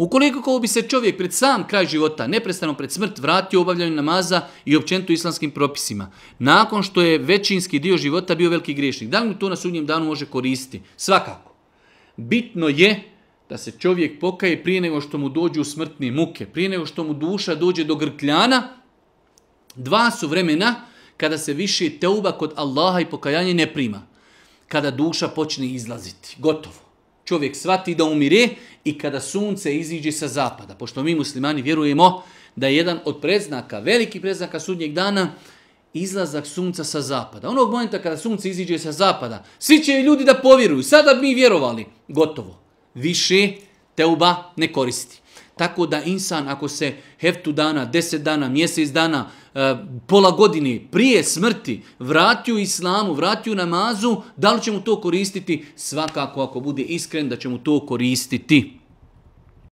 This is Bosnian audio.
Ukoliko bi se čovjek pred sam kraj života, neprestano pred smrt, vratio obavljanju namaza i općenitu islamskim propisima, nakon što je većinski dio života bio veliki griješnik, da li mu to na sudnjem danu može koristiti? Svakako. Bitno je da se čovjek pokaje prije nego što mu dođu smrtne muke, prije nego što mu duša dođe do grkljana, dva su vremena kada se više teuba kod Allaha i pokajanje ne prima. Kada duša počne izlaziti. Gotovo. Čovjek svati da umire, i kada sunce iziđe sa zapada, pošto mi muslimani vjerujemo da je jedan od predznaka, veliki predznaka sudnjeg dana, izlazak sunca sa zapada. Onog momenta kada sunce iziđe sa zapada, svi će ljudi da povjeruju, sada bi mi vjerovali, gotovo, više teuba ne koristi. Tako da insan ako se heftu dana, deset dana, mjesec dana, eh, pola godine prije smrti vratio islamu, vratio namazu, da li će mu to koristiti? Svakako ako bude iskren da će mu to koristiti.